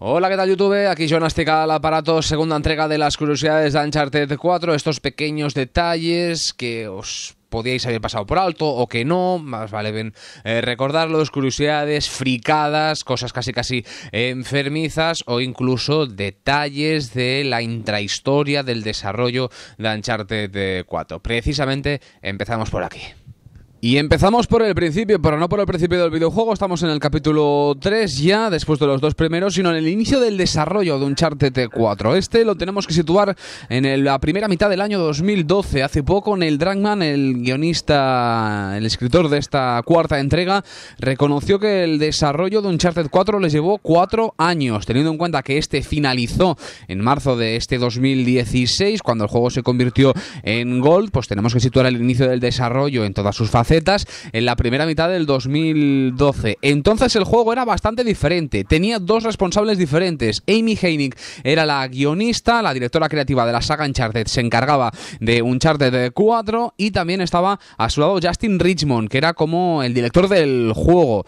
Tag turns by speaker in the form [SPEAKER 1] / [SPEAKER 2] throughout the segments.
[SPEAKER 1] Hola, ¿qué tal YouTube? Aquí Jonas al aparato, segunda entrega de las curiosidades de Uncharted 4, estos pequeños detalles que os podíais haber pasado por alto o que no, más vale eh, recordarlos, curiosidades, fricadas, cosas casi casi enfermizas o incluso detalles de la intrahistoria del desarrollo de Uncharted 4. Eh, Precisamente empezamos por aquí. Y empezamos por el principio, pero no por el principio del videojuego, estamos en el capítulo 3 ya, después de los dos primeros, sino en el inicio del desarrollo de un T 4. Este lo tenemos que situar en la primera mitad del año 2012, hace poco en el Dragman, el guionista, el escritor de esta cuarta entrega, reconoció que el desarrollo de un Uncharted 4 les llevó cuatro años, teniendo en cuenta que este finalizó en marzo de este 2016, cuando el juego se convirtió en Gold, pues tenemos que situar el inicio del desarrollo en todas sus fases en la primera mitad del 2012. Entonces el juego era bastante diferente, tenía dos responsables diferentes. Amy Heinig era la guionista, la directora creativa de la saga Uncharted, se encargaba de Uncharted 4 y también estaba a su lado Justin Richmond, que era como el director del juego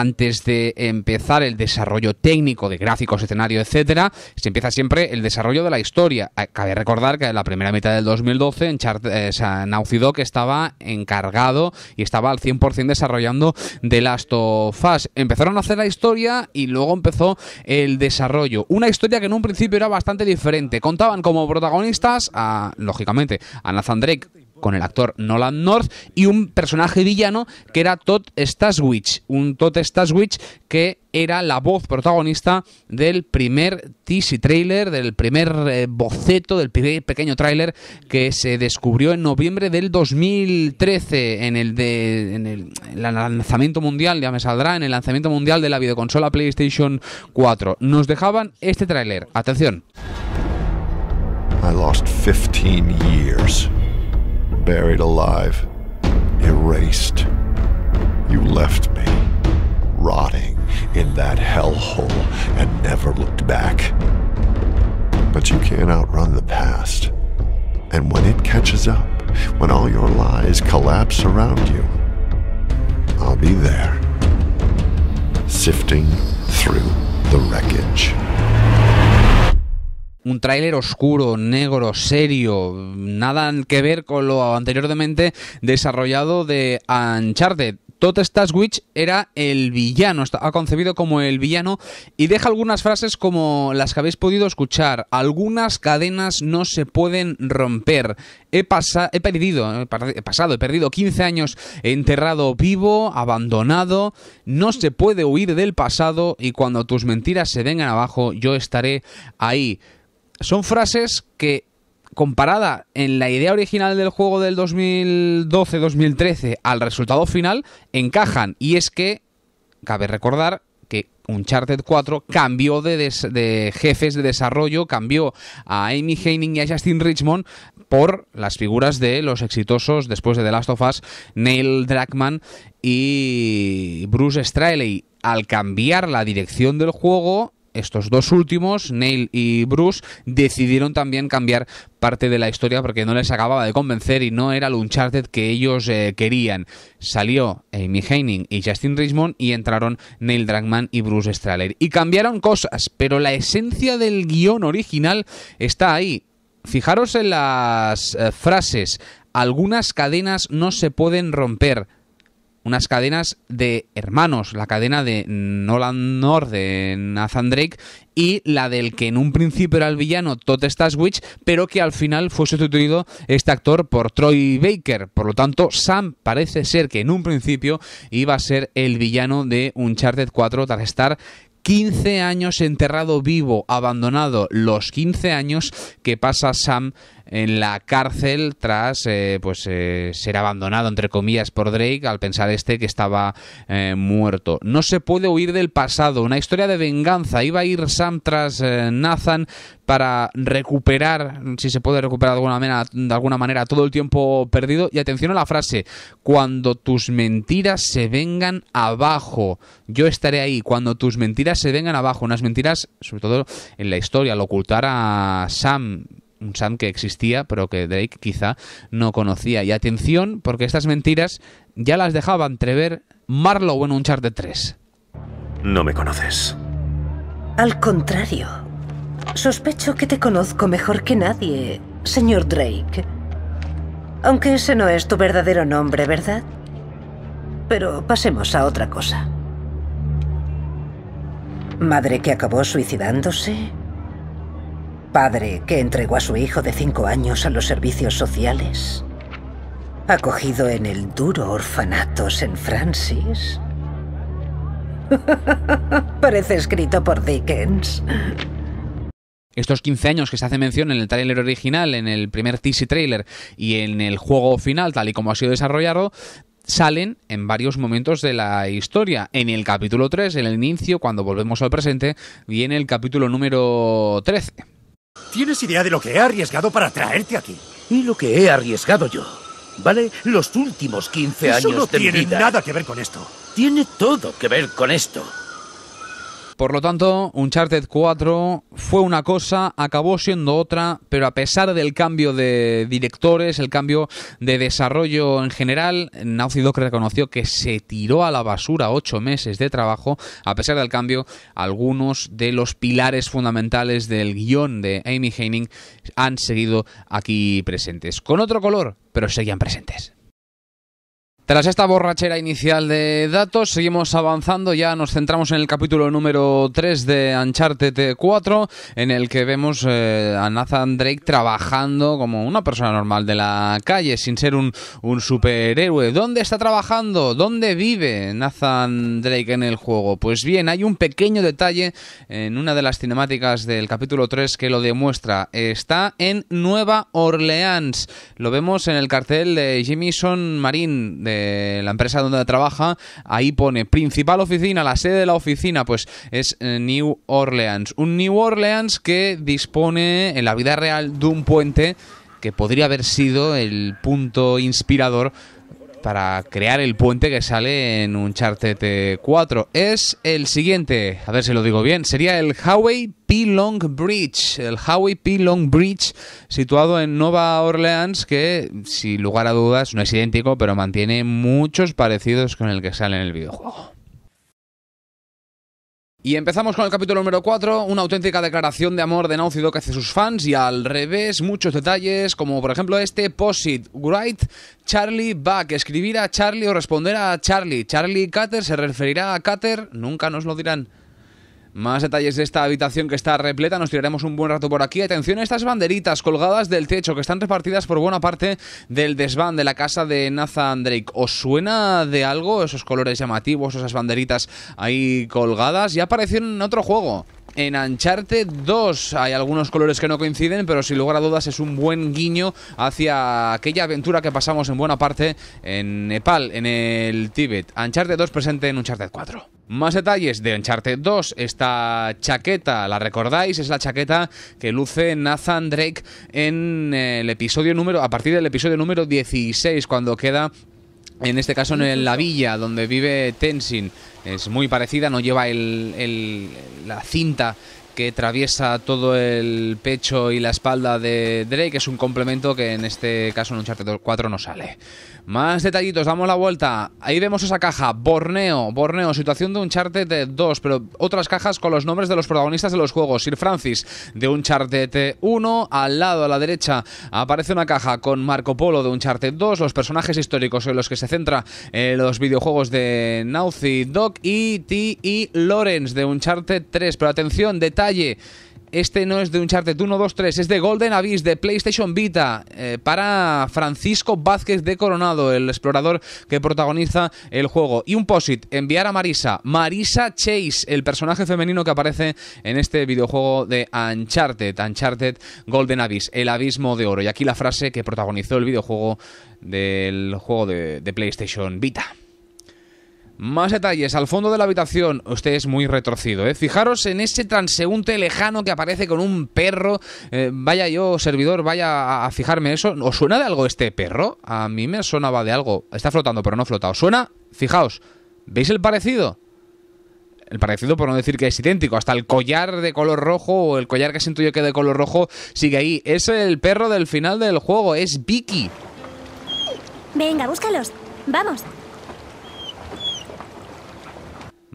[SPEAKER 1] antes de empezar el desarrollo técnico de gráficos, escenario, etcétera, se empieza siempre el desarrollo de la historia. Ah, cabe recordar que en la primera mitad del 2012 en Chart, estaba encargado y estaba al 100% desarrollando de Last of Us. Empezaron a hacer la historia y luego empezó el desarrollo. Una historia que en un principio era bastante diferente. Contaban como protagonistas a, lógicamente, a Nathan Drake con el actor Nolan North y un personaje villano que era Todd Staswich, un Todd Staswich que era la voz protagonista del primer teaser trailer, del primer eh, boceto, del primer pequeño trailer que se descubrió en noviembre del 2013 en el, de, en el, lanzamiento mundial, ya me saldrá, en el lanzamiento mundial de la videoconsola PlayStation 4. Nos dejaban este trailer, Atención. I lost 15 years. buried alive, erased. You left me, rotting in that hellhole, and never looked back. But you can't outrun the past. And when it catches up, when all your lies collapse around you, I'll be there, sifting through the wreckage. un tráiler oscuro, negro, serio, nada que ver con lo anteriormente desarrollado de Uncharted. Todd Staswitch era el villano, ha concebido como el villano y deja algunas frases como las que habéis podido escuchar. Algunas cadenas no se pueden romper. He, he perdido, pasado, he perdido 15 años enterrado vivo, abandonado. No se puede huir del pasado y cuando tus mentiras se vengan abajo yo estaré ahí son frases que comparada en la idea original del juego del 2012-2013 al resultado final, encajan. Y es que, cabe recordar que Uncharted 4 cambió de, jefes de desarrollo, cambió a Amy Heining y a Justin Richmond por las figuras de los exitosos después de The Last of Us, Neil Druckmann y Bruce Straley. Al cambiar la dirección del juego, estos dos últimos, Neil y Bruce, decidieron también cambiar parte de la historia porque no les acababa de convencer y no era el Uncharted que ellos eh, querían. Salió eh, Amy Heining y Justin Richmond y entraron Neil Druckmann y Bruce Strahler. Y cambiaron cosas, pero la esencia del guión original está ahí. Fijaros en las eh, frases. Algunas cadenas no se pueden romper unas cadenas de hermanos, la cadena de Nolan North, de Nathan Drake, y la del que en un principio era el villano Todd Staswich, pero que al final fue sustituido este actor por Troy Baker. Por lo tanto, Sam parece ser que en un principio iba a ser el villano de Uncharted 4 tras estar 15 años enterrado vivo, abandonado, los 15 años que pasa Sam en la cárcel tras eh, pues eh, ser abandonado entre comillas por Drake al pensar este que estaba eh, muerto. No se puede huir del pasado, una historia de venganza. Iba a ir Sam tras Nathan para recuperar, si se puede recuperar alguna manera, de alguna manera todo el tiempo perdido. Y atención a la frase, cuando tus mentiras se vengan abajo, yo estaré ahí, cuando tus mentiras se vengan abajo, unas mentiras, sobre todo en la historia, al ocultar a Sam un Sam que existía, pero que Drake quizá no conocía. Y atención, porque estas mentiras ya las dejaba entrever Marlowe en un char de tres. No me conoces. Al contrario, sospecho que te conozco mejor que nadie, señor Drake. Aunque ese no es tu verdadero nombre, ¿verdad? Pero pasemos a otra cosa. Madre que acabó suicidándose, Padre que entregó a su hijo de cinco años a los servicios sociales, acogido en el duro orfanato St. Francis. Parece escrito por Dickens. Estos 15 años que se hace mención en el tráiler original, en el primer teaser trailer y en el juego final, tal y como ha sido desarrollado, salen en varios momentos de la historia. En el capítulo 3, en el inicio, cuando volvemos al presente, viene el capítulo número 13. ¿Tienes idea de lo que he arriesgado para traerte aquí? Y lo que he arriesgado yo. ¿Vale? Los últimos 15 años no de No tiene nada que ver con esto. Tiene todo que ver con esto. Por lo tanto, Uncharted 4 fue una cosa, acabó siendo otra, pero a pesar del cambio de directores, el cambio de desarrollo en general, Naughty Dog reconoció que se tiró a la basura ocho meses de trabajo, a pesar del cambio, algunos de los pilares fundamentales del guión de Amy Heining han seguido aquí presentes. Con otro color, pero seguían presentes. Tras esta borrachera inicial de datos, seguimos avanzando, ya nos centramos en el capítulo número 3 de Uncharted 4, en el que vemos eh, a Nathan Drake trabajando como una persona normal de la calle, sin ser un, superhéroe. ¿Dónde está trabajando? ¿Dónde vive Nathan Drake en el juego? Pues bien, hay un pequeño detalle en una de las cinemáticas del capítulo 3 que lo demuestra. Está en Nueva Orleans. Lo vemos en el cartel de Jimmy Son Marín de la empresa donde trabaja, ahí pone principal oficina, la sede de la oficina, pues es eh, New Orleans. Un New Orleans que dispone en la vida real de un puente que podría haber sido el punto inspirador para crear el puente que sale en un Charter 4. Es el siguiente, a ver si lo digo bien, sería el Highway P. Long Bridge, el Highway P. Long Bridge, situado en Nueva Orleans, que sin lugar a dudas no es idéntico, pero mantiene muchos parecidos con el que sale en el videojuego. Y empezamos con el capítulo número 4, una auténtica declaración de amor de que que hace sus fans y al revés muchos detalles como por ejemplo este Posit, WRITE Charlie Back, escribir a Charlie o responder a Charlie, Charlie Cutter se referirá a Cutter, nunca nos lo dirán. Más detalles de esta habitación que está repleta, nos tiraremos un buen rato por aquí. Atención a estas banderitas colgadas del techo que están repartidas por buena parte del desván de la casa de Nathan Drake. ¿Os suena de algo esos colores llamativos, esas banderitas ahí colgadas? Ya aparecieron en otro juego. En Ancharte 2 hay algunos colores que no coinciden, pero sin lugar a dudas es un buen guiño hacia aquella aventura que pasamos en buena parte en Nepal, en el Tíbet. Ancharte 2 presente en Uncharted 4. Más detalles de Uncharted 2. Esta chaqueta, ¿la recordáis? Es la chaqueta que luce Nathan Drake en el episodio número, a partir del episodio número 16, cuando queda en este caso en la villa donde vive Tenzin. Es muy parecida, no lleva el, la cinta que atraviesa todo el pecho y la espalda de Drake. Es un complemento que en este caso en Uncharted 4 no sale. Más detallitos, damos la vuelta. Ahí vemos esa caja, Borneo, Borneo, situación de Uncharted 2, pero otras cajas con los nombres de los protagonistas de los juegos. Sir Francis de un Uncharted 1, al lado, a la derecha, aparece una caja con Marco Polo de Uncharted 2, los personajes históricos en los que se centra eh, los videojuegos de Doc Dog, y T.E. Lawrence de Uncharted 3. Pero atención, detalle este no es de Uncharted 1, 2, 3, es de Golden Abyss, de PlayStation Vita, eh, para Francisco Vázquez de Coronado, el explorador que protagoniza el juego. Y un posit, enviar a Marisa, Marisa Chase, el personaje femenino que aparece en este videojuego de Uncharted, Uncharted Golden Abyss, el abismo de oro. Y aquí la frase que protagonizó el videojuego del juego de PlayStation Vita. Más detalles, al fondo de la habitación, usted es muy retorcido, ¿eh? Fijaros en ese transeúnte lejano que aparece con un perro. Eh, vaya yo, servidor, vaya a, fijarme eso. ¿Os suena de algo este perro? A mí me sonaba de algo. Está flotando, pero no flota. ¿Os suena? Fijaos, ¿veis el parecido? el parecido, por no decir que es idéntico. Hasta el collar de color rojo o el collar que siento yo que de color rojo sigue ahí. Es el perro del final del juego, es Vicky. Venga, búscalos. Vamos.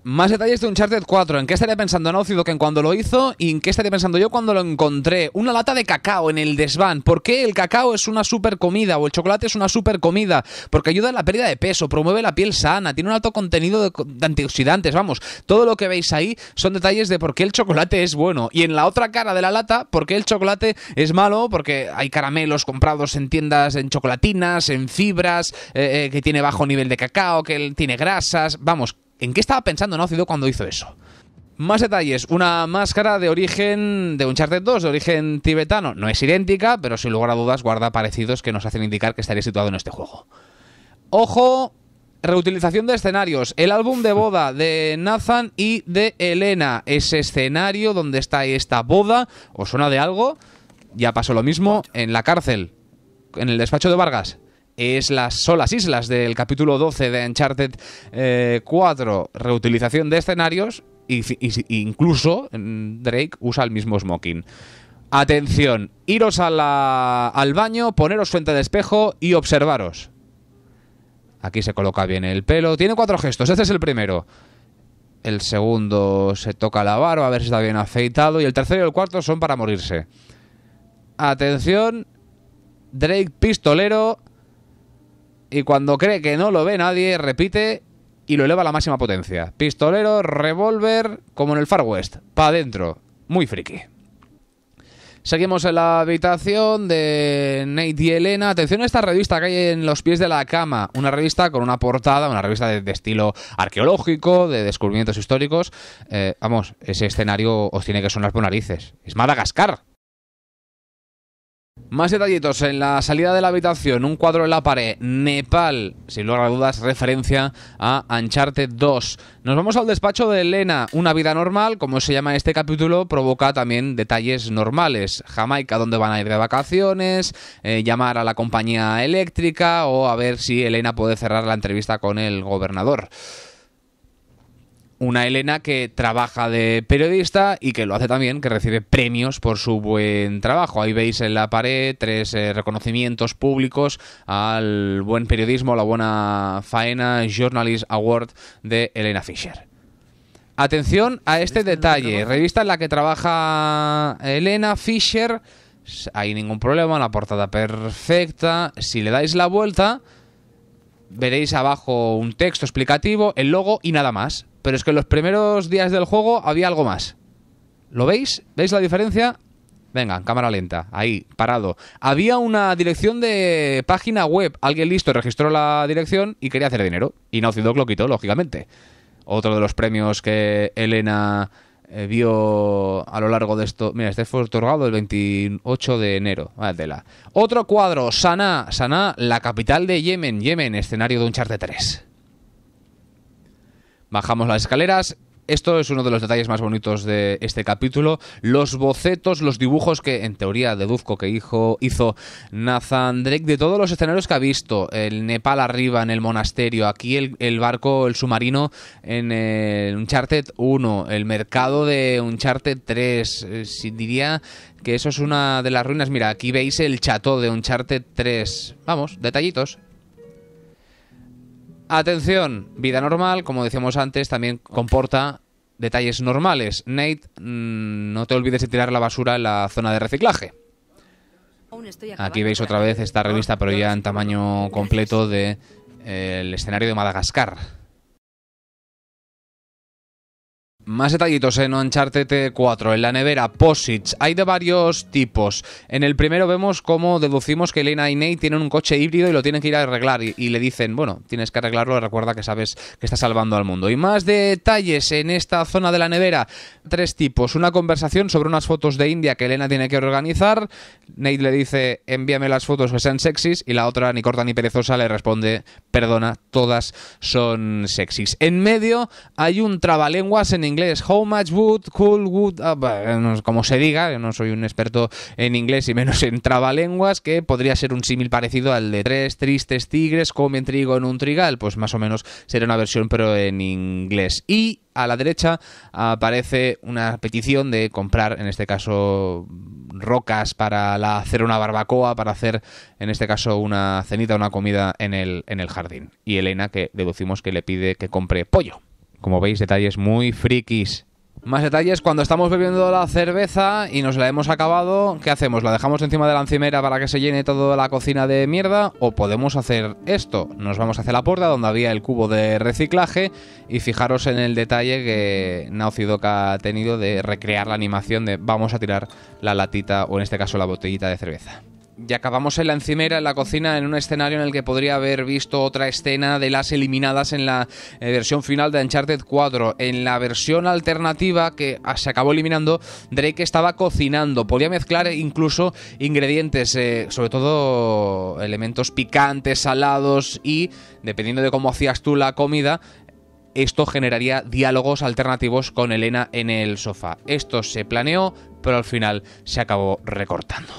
[SPEAKER 1] Más detalles de Uncharted 4. ¿En qué estaría pensando Naucido que en cuando lo hizo? ¿Y en qué estaría pensando yo cuando lo encontré? Una lata de cacao en el desván. ¿Por qué el cacao es una super comida o el chocolate es una super comida? Porque ayuda en la pérdida de peso, promueve la piel sana, tiene un alto contenido de, antioxidantes. Vamos, todo lo que veis ahí son detalles de por qué el chocolate es bueno. Y en la otra cara de la lata, por qué el chocolate es malo, porque hay caramelos comprados en tiendas en chocolatinas, en fibras, eh, eh, que tiene bajo nivel de cacao, que tiene grasas. Vamos, en qué estaba pensando ácido cuando hizo eso. Más detalles, una máscara de origen de Uncharted 2, de origen tibetano. No es idéntica, pero sin lugar a dudas guarda parecidos que nos hacen indicar que estaría situado en este juego. Ojo, reutilización de escenarios. El álbum de boda de Nathan y de Elena. Ese escenario donde está esta boda, ¿os suena de algo? Ya pasó lo mismo en la cárcel, en el despacho de Vargas es las, solas islas del capítulo 12 de Uncharted 4, eh, reutilización de escenarios, y, incluso mm, Drake usa el mismo smoking. Atención, iros al baño, poneros frente al espejo y observaros. Aquí se coloca bien el pelo. Tiene cuatro gestos. Este es el primero. El segundo se toca la barba a ver si está bien afeitado. Y el tercero y el cuarto son para morirse. Atención. Drake pistolero y cuando cree que no lo ve nadie, repite y lo eleva a la máxima potencia. Pistolero, revólver, como en el Far West, Pa adentro. Muy friki. Seguimos en la habitación de Nate y Elena. Atención a esta revista que hay en los pies de la cama. Una revista con una portada, una revista de, estilo arqueológico, de descubrimientos históricos. Eh, vamos, ese escenario os tiene que sonar por narices. Es Madagascar. Más detallitos en la salida de la habitación, un cuadro en la pared, Nepal, sin lugar a dudas, referencia a Ancharte 2. Nos vamos al despacho de Elena, una vida normal, como se llama este capítulo, provoca también detalles normales. Jamaica, donde van a ir de vacaciones, eh, llamar a la compañía eléctrica o a ver si Elena puede cerrar la entrevista con el gobernador una Elena que trabaja de periodista y que lo hace también, que recibe premios por su buen trabajo. Ahí veis en la pared tres eh, reconocimientos públicos al buen periodismo, la buena faena Journalist Award de Elena Fisher. Atención a este detalle. Revista en la que trabaja Elena Fisher. Hay ningún problema, la portada perfecta. Si le dais la vuelta, veréis abajo un texto explicativo, el logo y nada más pero es que en los primeros días del juego había algo más. ¿Lo veis? ¿Veis la diferencia? Venga, cámara lenta, ahí, parado. Había una dirección de página web. Alguien listo registró la dirección y quería hacer dinero. Y no Dog lo quitó, lógicamente. Otro de los premios que Elena eh, vio a lo largo de esto. Mira, este fue otorgado el 28 de enero. Vaya ah, Otro cuadro, Sana, Sana, la capital de Yemen. Yemen, escenario de un char de 3. Bajamos las escaleras, esto es uno de los detalles más bonitos de este capítulo. Los bocetos, los dibujos que en teoría deduzco que hizo, hizo Nathan Drake de todos los escenarios que ha visto. El Nepal arriba en el monasterio, aquí el, barco, el submarino en el eh, Uncharted 1, el mercado de Uncharted 3. Eh, si diría que eso es una de las ruinas. Mira, aquí veis el chateau de Uncharted 3. Vamos, detallitos. Atención, vida normal, como decíamos antes, también comporta detalles normales. Nate, mm, no te olvides de tirar la basura en la zona de reciclaje. Aquí veis otra vez esta revista, pero ya en tamaño completo del de, eh, escenario de Madagascar. Más detallitos en Uncharted 4. En la nevera, posits. Hay de varios tipos. En el primero vemos cómo deducimos que Elena y Nate tienen un coche híbrido y lo tienen que ir a arreglar. Y, le dicen, bueno, tienes que arreglarlo, recuerda que sabes que está salvando al mundo. Y más detalles en esta zona de la nevera. Tres tipos. Una conversación sobre unas fotos de India que Elena tiene que organizar. Nate le dice, envíame las fotos que sean sexys. Y la otra, ni corta ni perezosa, le responde, perdona, todas son sexys. En medio hay un trabalenguas en inglés How much wood, cool wood, como se diga, yo no soy un experto en inglés y menos en trabalenguas, que podría ser un símil parecido al de tres tristes tigres comen trigo en un trigal. Pues más o menos sería una versión, pero en inglés. Y a la derecha aparece una petición de comprar, en este caso, rocas para hacer una barbacoa, para hacer, en este caso, una cenita, una comida en el, en el jardín. Y Elena, que deducimos que le pide que compre pollo. Como veis, detalles muy frikis. Más detalles cuando estamos bebiendo la cerveza y nos la hemos acabado, ¿qué hacemos? ¿La dejamos encima de la encimera para que se llene toda la cocina de mierda? ¿O podemos hacer esto? Nos vamos hacia la puerta donde había el cubo de reciclaje y fijaros en el detalle que Naozidoka ha tenido de recrear la animación de vamos a tirar la latita o en este caso la botellita de cerveza y acabamos en la encimera, en la cocina, en un escenario en el que podría haber visto otra escena de las eliminadas en la eh, versión final de Uncharted 4. En la versión alternativa que ah, se acabó eliminando, Drake estaba cocinando. Podía mezclar incluso ingredientes, eh, sobre todo elementos picantes, salados y, dependiendo de cómo hacías tú la comida, esto generaría diálogos alternativos con Elena en el sofá. Esto se planeó, pero al final se acabó recortando.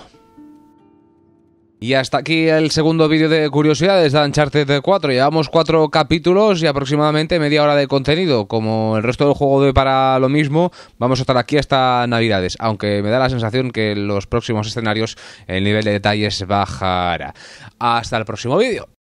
[SPEAKER 1] Y hasta aquí el segundo vídeo de curiosidades de Uncharted 4. Llevamos cuatro capítulos y aproximadamente media hora de contenido. Como el resto del juego de para lo mismo, vamos a estar aquí hasta Navidades. Aunque me da la sensación que en los próximos escenarios el nivel de detalles bajará. Hasta el próximo vídeo.